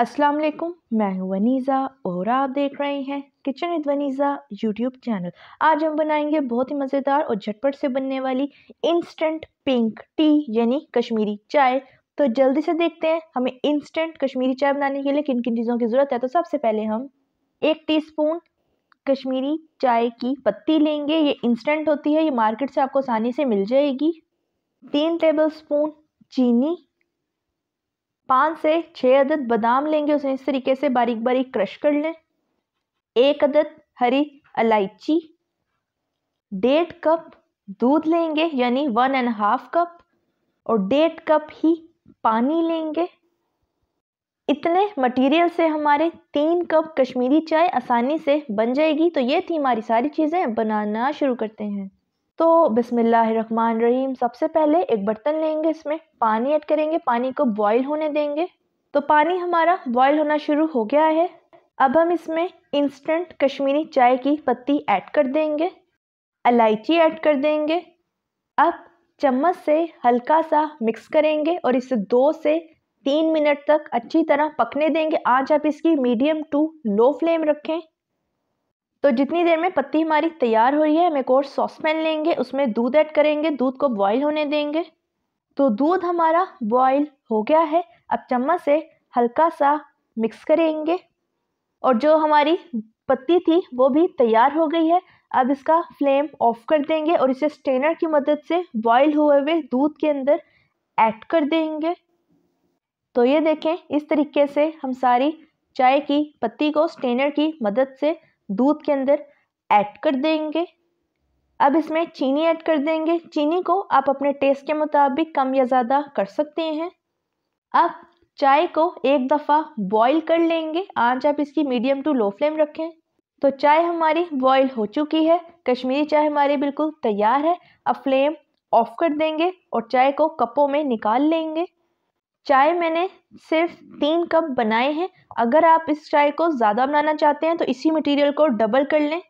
अस्सलाम वालेकुम मैं हूं वनीज़ा और आप देख रहे हैं kitchen with Vaneeza YouTube channel आज हम बनाएंगे बहुत ही मज़ेदार और झटपट से बनने वाली इंस्टेंट पिंक टी यानी कश्मीरी चाय तो जल्दी से देखते हैं हमें इंस्टेंट कश्मीरी चाय बनाने के लिए किन किन चीज़ों की ज़रूरत है तो सबसे पहले हम एक स्पून कश्मीरी चाय की पत्ती लेंगे ये इंस्टेंट होती है ये मार्केट से आपको आसानी से मिल जाएगी तीन टेबल स्पून चीनी पाँच से छः अदद बादाम लेंगे उसे इस तरीके से बारीक बारीक क्रश कर लें एक अदद हरी इलायची डेढ़ कप दूध लेंगे यानी वन एंड हाफ कप और डेढ़ कप ही पानी लेंगे इतने मटेरियल से हमारे तीन कप कश्मीरी चाय आसानी से बन जाएगी तो ये थी हमारी सारी चीज़ें बनाना शुरू करते हैं तो रहीम सबसे पहले एक बर्तन लेंगे इसमें पानी ऐड करेंगे पानी को बॉईल होने देंगे तो पानी हमारा बॉईल होना शुरू हो गया है अब हम इसमें इंस्टेंट कश्मीरी चाय की पत्ती ऐड कर देंगे इलायची ऐड कर देंगे अब चम्मच से हल्का सा मिक्स करेंगे और इसे दो से तीन मिनट तक अच्छी तरह पकने देंगे आज आप इसकी मीडियम टू लो फ्लेम रखें तो जितनी देर में पत्ती हमारी तैयार हो रही है हम एक और सॉसपैन लेंगे उसमें दूध ऐड करेंगे दूध को बॉईल होने देंगे तो दूध हमारा बॉईल हो गया है अब चम्मच से हल्का सा मिक्स करेंगे और जो हमारी पत्ती थी वो भी तैयार हो गई है अब इसका फ्लेम ऑफ कर देंगे और इसे स्टेनर की मदद से बॉयल हुए हुए दूध के अंदर ऐड कर देंगे तो ये देखें इस तरीके से हम सारी चाय की पत्ती को स्टेनर की मदद से दूध के अंदर ऐड कर देंगे अब इसमें चीनी ऐड कर देंगे चीनी को आप अपने टेस्ट के मुताबिक कम या ज़्यादा कर सकते हैं अब चाय को एक दफ़ा बॉईल कर लेंगे आज आप इसकी मीडियम टू लो फ्लेम रखें तो चाय हमारी बॉईल हो चुकी है कश्मीरी चाय हमारी बिल्कुल तैयार है अब फ्लेम ऑफ कर देंगे और चाय को कपों में निकाल लेंगे चाय मैंने सिर्फ तीन कप बनाए हैं अगर आप इस चाय को ज़्यादा बनाना चाहते हैं तो इसी मटेरियल को डबल कर लें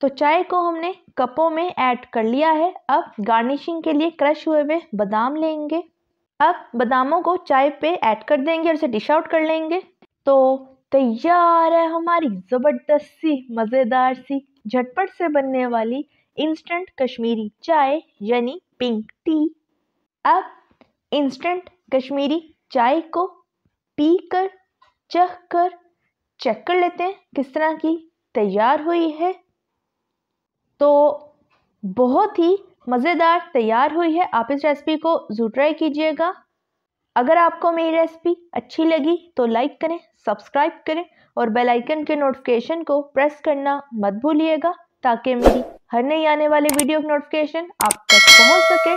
तो चाय को हमने कपों में ऐड कर लिया है अब गार्निशिंग के लिए क्रश हुए हुए बादाम लेंगे अब बादामों को चाय पे ऐड कर देंगे और इसे डिश आउट कर लेंगे तो तैयार है हमारी ज़बरदस्त सी मज़ेदार सी झटपट से बनने वाली इंस्टेंट कश्मीरी चाय यानी पिंक टी अब इंस्टेंट कश्मीरी चाय को पी कर चख कर चेक कर लेते हैं किस तरह की तैयार हुई है तो बहुत ही मज़ेदार तैयार हुई है आप इस रेसिपी को ज़रूर ट्राई कीजिएगा अगर आपको मेरी रेसिपी अच्छी लगी तो लाइक करें सब्सक्राइब करें और बेल आइकन के नोटिफिकेशन को प्रेस करना मत भूलिएगा ताकि मेरी हर नई आने वाली वीडियो की नोटिफिकेशन आप तक पहुंच सके